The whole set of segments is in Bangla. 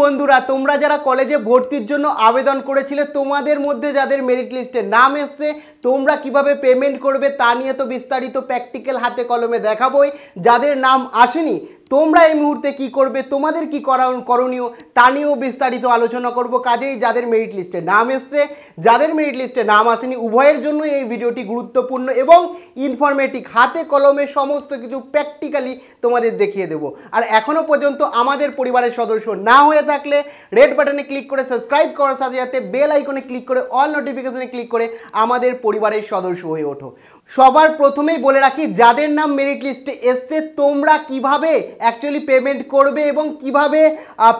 বন্ধুরা তোমরা যারা কলেজে ভর্তির জন্য আবেদন করেছিলে তোমাদের মধ্যে যাদের মেরিট লিস্টে নাম এসছে তোমরা কিভাবে পেমেন্ট করবে তা নিয়ে তো বিস্তারিত প্র্যাকটিক্যাল হাতে কলমে দেখাবোই যাদের নাম আসেনি তোমরা এই মুহূর্তে কি করবে তোমাদের কি করা করণীয় তা নিয়েও বিস্তারিত আলোচনা করব কাজেই যাদের মেরিট লিস্টে নাম এসছে যাদের মেরিট লিস্টে নাম আসেনি উভয়ের জন্য এই ভিডিওটি গুরুত্বপূর্ণ এবং ইনফরমেটিক হাতে কলমে সমস্ত কিছু প্র্যাকটিক্যালি তোমাদের দেখিয়ে দেব আর এখনও পর্যন্ত আমাদের পরিবারের সদস্য না হয়ে থাকলে রেড বাটনে ক্লিক করে সাবস্ক্রাইব করার সাথে সাথে বেল আইকনে ক্লিক করে অল নোটিফিকেশনে ক্লিক করে আমাদের পরিবারের সদস্য হয়ে ওঠো সবার প্রথমেই বলে রাখি যাদের নাম মেরিট লিস্টে এসছে তোমরা কিভাবে অ্যাকচুয়ালি পেমেন্ট করবে এবং কিভাবে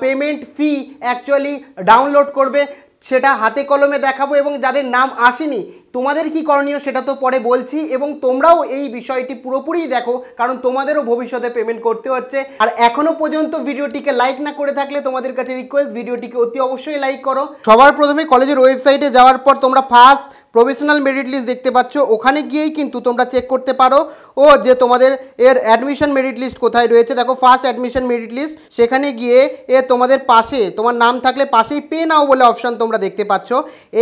পেমেন্ট ফি অ্যাকচুয়ালি ডাউনলোড করবে সেটা হাতে কলমে দেখাবো এবং যাদের নাম আসেনি তোমাদের কি করণীয় সেটা তো পরে বলছি এবং তোমরাও এই বিষয়টি পুরোপুরি দেখো কারণ তোমাদেরও ভবিষ্যতে পেমেন্ট করতে হচ্ছে আর এখনও পর্যন্ত ভিডিওটিকে লাইক না করে থাকলে তোমাদের কাছে রিকোয়েস্ট ভিডিওটিকে অতি অবশ্যই লাইক করো সবার প্রথমে কলেজের ওয়েবসাইটে যাওয়ার পর তোমরা ফার্স্ট প্রফেশনাল মেরিট লিস্ট দেখতে পাচ্ছ ওখানে গিয়েই কিন্তু তোমরা চেক করতে পারো ও যে তোমাদের এর অ্যাডমিশন মেরিট লিস্ট কোথায় রয়েছে দেখো ফার্স্ট অ্যাডমিশন মেরিট লিস্ট সেখানে গিয়ে এ তোমাদের পাশে তোমার নাম থাকলে পাশেই পে নাও বলে অপশান তোমরা দেখতে পাচ্ছ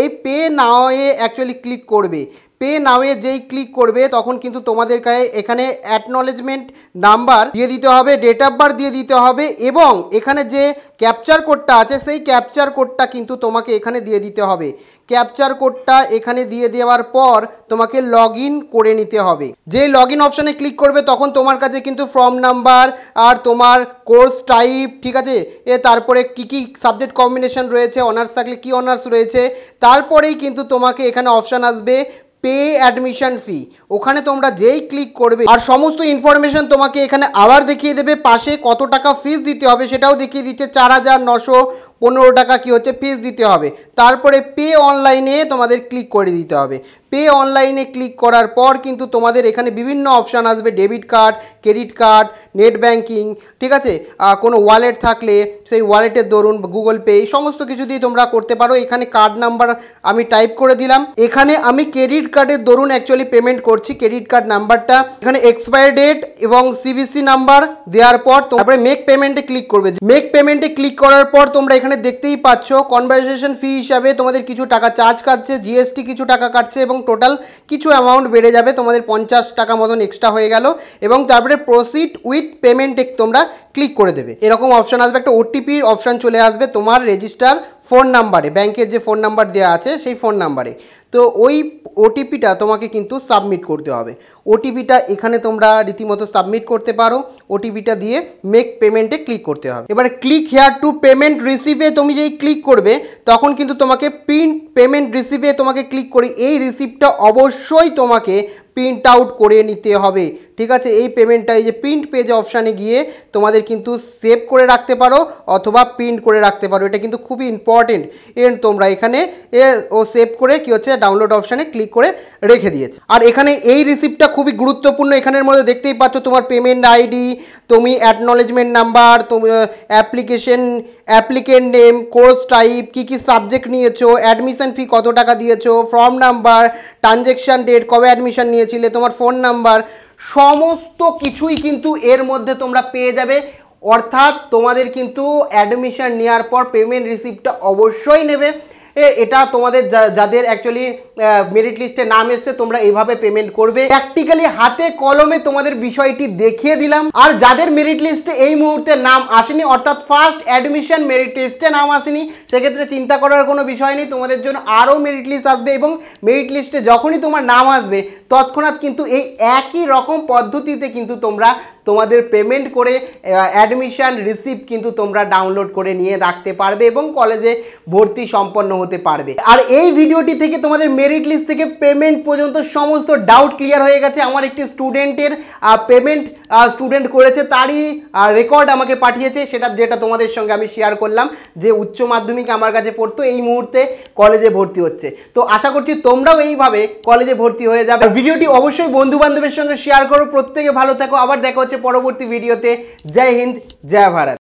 এই পে নাও এ অ্যাকচুয়ালি ক্লিক করবে পে নাওয়ে যেই ক্লিক করবে তখন কিন্তু তোমাদের গায়ে এখানে অ্যাডনলেজমেন্ট নাম্বার দিয়ে দিতে হবে ডেট অফ বার্থ দিয়ে দিতে হবে এবং এখানে যে ক্যাপচার কোডটা আছে সেই ক্যাপচার কোডটা কিন্তু তোমাকে এখানে দিয়ে দিতে হবে ক্যাপচার কোডটা এখানে দিয়ে দেওয়ার পর তোমাকে লগ করে নিতে হবে যে লগ ইন অপশানে ক্লিক করবে তখন তোমার কাছে কিন্তু ফর্ম নাম্বার আর তোমার কোর্স টাইপ ঠিক আছে এ তারপরে কি কি সাবজেক্ট কম্বিনেশন রয়েছে অনার্স থাকলে কি অনার্স রয়েছে তারপরেই কিন্তু তোমাকে এখানে অপশান আসবে পে অ্যাডমিশন ফি ওখানে তোমরা যেই ক্লিক করবে আর সমস্ত ইনফরমেশন তোমাকে এখানে আবার দেখিয়ে দেবে পাশে কত টাকা ফিস দিতে হবে সেটাও দেখিয়ে দিচ্ছে চার হাজার নশো পনেরো টাকা কী হচ্ছে ফিস দিতে হবে তারপরে পে অনলাইনে তোমাদের ক্লিক করে দিতে হবে পে অনলাইনে ক্লিক করার পর কিন্তু তোমাদের এখানে বিভিন্ন অপশান আসবে debit card credit card net banking ঠিক আছে কোনো ওয়ালেট থাকলে সেই ওয়ালেটের দরুন গুগল পে এই সমস্ত কিছু দিয়ে তোমরা করতে পারো এখানে কার্ড নাম্বার আমি টাইপ করে দিলাম এখানে আমি ক্রেডিট কার্ডের দরুন অ্যাকচুয়ালি পেমেন্ট করছি ক্রেডিট কার্ড নাম্বারটা এখানে এক্সপায়ার ডেট এবং সিবিসি নাম্বার দেওয়ার পর তারপরে মেক পেমেন্টে ক্লিক করবে মেক পেমেন্টে ক্লিক করার পর তোমরা এখানে দেখতেই পাচ্ছ কনভারসেশন ফি হিসাবে তোমাদের কিছু টাকা চার্জ কাটছে জিএসটি কিছু টাকা কাটছে এবং টোটাল কিছু অ্যামাউন্ট বেড়ে যাবে তোমাদের পঞ্চাশ টাকা মতন এক্সট্রা হয়ে গেল এবং তারপরে প্রসিড উইথ পেমেন্টে তোমরা ক্লিক করে দেবে এরকম অপশান আসবে একটা ওটিপির অপশান চলে আসবে তোমার রেজিস্টার ফোন নাম্বারে ব্যাংকের যে ফোন নাম্বার দেওয়া আছে সেই ফোন নাম্বারে তো ওই ওটিপিটা তোমাকে কিন্তু সাবমিট করতে হবে ওটিপিটা এখানে তোমরা রীতিমতো সাবমিট করতে পারো ওটিপিটা দিয়ে মেক পেমেন্টে ক্লিক করতে হবে এবারে ক্লিক হেয়ার টু পেমেন্ট রিসিভে তুমি যেই ক্লিক করবে তখন কিন্তু তোমাকে প্রিন্ট পেমেন্ট রিসিভে তোমাকে ক্লিক করে এই রিসিপ্টটা অবশ্যই তোমাকে প্রিন্ট আউট করে নিতে হবে ঠিক আছে এই পেমেন্টটা এই যে প্রিন্ট পেজ অপশানে গিয়ে তোমাদের কিন্তু সেভ করে রাখতে পারো অথবা প্রিন্ট করে রাখতে পারো এটা কিন্তু খুবই ইম্পর্টেন্ট এন তোমরা এখানে এ ও সেভ করে কি হচ্ছে ডাউনলোড অপশানে ক্লিক করে রেখে দিয়েছে আর এখানে এই রিসিপ্টটা খুবই গুরুত্বপূর্ণ এখানের মধ্যে দেখতেই পাচ্ছ তোমার পেমেন্ট আইডি তুমি অ্যাডনলেজমেন্ট নাম্বার তুমি application applicant name course type কী কী সাবজেক্ট নিয়েছো অ্যাডমিশন ফি কত টাকা দিয়েছো ফর্ম নাম্বার ট্রানজ্যাকশান ডেট কবে অ্যাডমিশান নিয়েছিলে তোমার ফোন নাম্বার সমস্ত কিছুই কিন্তু এর মধ্যে তোমরা পেয়ে যাবে অর্থাৎ তোমাদের কিন্তু অ্যাডমিশান নেওয়ার পর পেমেন্ট রিসিপ্টটা অবশ্যই নেবে এটা তোমাদের যাদের অ্যাকচুয়ালি মেরিট লিস্টে নাম এসছে তোমরা এইভাবে পেমেন্ট করবে প্র্যাকটিক্যালি হাতে কলমে তোমাদের বিষয়টি দেখিয়ে দিলাম আর যাদের মেরিট লিস্টে এই মুহূর্তে নাম আসেনি অর্থাৎ ফার্স্ট অ্যাডমিশন মেরিট লিস্টে নাম আসেনি সেক্ষেত্রে চিন্তা করার কোনো বিষয় নেই তোমাদের জন্য আরও মেরিট লিস্ট আসবে এবং মেরিট লিস্টে যখনই তোমার নাম আসবে তৎক্ষণাৎ কিন্তু এই একই রকম পদ্ধতিতে কিন্তু তোমরা তোমাদের পেমেন্ট করে অ্যাডমিশান রিসিপ্ট কিন্তু তোমরা ডাউনলোড করে নিয়ে রাখতে পারবে এবং কলেজে ভর্তি সম্পন্ন হতে পারবে আর এই ভিডিওটি থেকে তোমাদের মেরিট লিস্ট থেকে পেমেন্ট পর্যন্ত সমস্ত ডাউট ক্লিয়ার হয়ে গেছে আমার একটি স্টুডেন্টের পেমেন্ট স্টুডেন্ট করেছে তারই রেকর্ড আমাকে পাঠিয়েছে সেটা যেটা তোমাদের সঙ্গে আমি শেয়ার করলাম যে উচ্চ মাধ্যমিক আমার কাছে পড়তো এই মুহূর্তে কলেজে ভর্তি হচ্ছে তো আশা করছি তোমরাও এইভাবে কলেজে ভর্তি হয়ে যাবে ভিডিওটি অবশ্যই বন্ধু বান্ধবের সঙ্গে শেয়ার করো প্রত্যেকে ভালো থাকো আবার দেখা হচ্ছে পরবর্তী ভিডিওতে জয় হিন্দ জয় ভারত